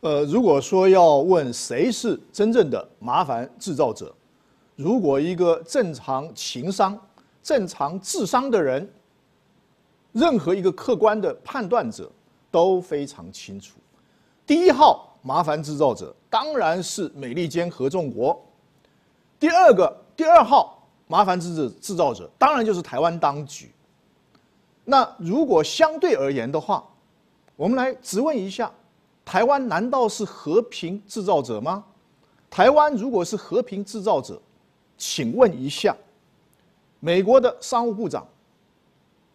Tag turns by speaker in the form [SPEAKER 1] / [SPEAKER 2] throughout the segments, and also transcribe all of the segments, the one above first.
[SPEAKER 1] 呃，如果说要问谁是真正的麻烦制造者，如果一个正常情商、正常智商的人，任何一个客观的判断者都非常清楚，第一号麻烦制造者当然是美利坚合众国，第二个、第二号麻烦制制造者当然就是台湾当局。那如果相对而言的话，我们来质问一下。台湾难道是和平制造者吗？台湾如果是和平制造者，请问一下，美国的商务部长，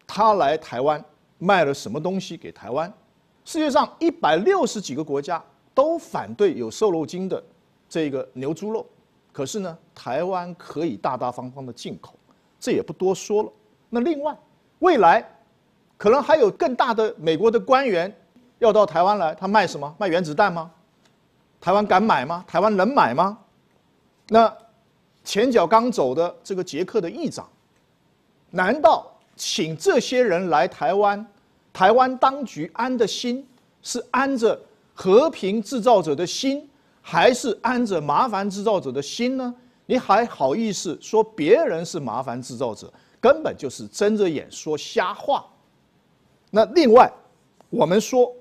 [SPEAKER 1] 他来台湾卖了什么东西给台湾？世界上一百六十几个国家都反对有瘦肉精的这个牛猪肉，可是呢，台湾可以大大方方的进口，这也不多说了。那另外，未来可能还有更大的美国的官员。要到台湾来，他卖什么？卖原子弹吗？台湾敢买吗？台湾能买吗？那前脚刚走的这个捷克的议长，难道请这些人来台湾，台湾当局安的心是安着和平制造者的心，还是安着麻烦制造者的心呢？你还好意思说别人是麻烦制造者，根本就是睁着眼说瞎话。那另外，我们说。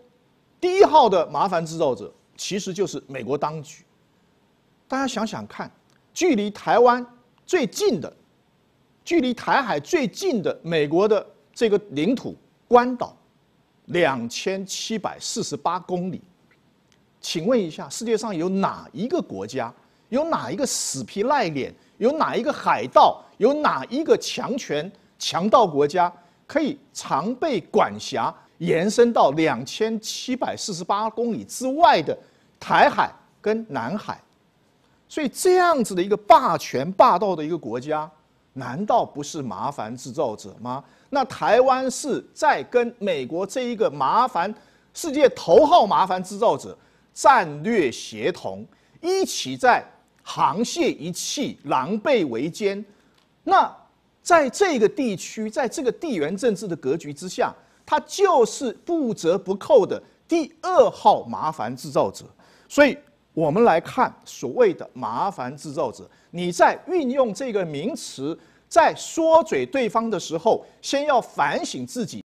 [SPEAKER 1] 第一号的麻烦制造者其实就是美国当局。大家想想看，距离台湾最近的、距离台海最近的美国的这个领土关岛，两千七百四十八公里。请问一下，世界上有哪一个国家、有哪一个死皮赖脸、有哪一个海盗、有哪一个强权强盗国家可以常被管辖？延伸到两千七百四十八公里之外的台海跟南海，所以这样子的一个霸权霸道的一个国家，难道不是麻烦制造者吗？那台湾是在跟美国这一个麻烦世界头号麻烦制造者战略协同，一起在沆瀣一气、狼狈为奸？那在这个地区，在这个地缘政治的格局之下。他就是不折不扣的第二号麻烦制造者，所以，我们来看所谓的麻烦制造者，你在运用这个名词在说嘴对方的时候，先要反省自己。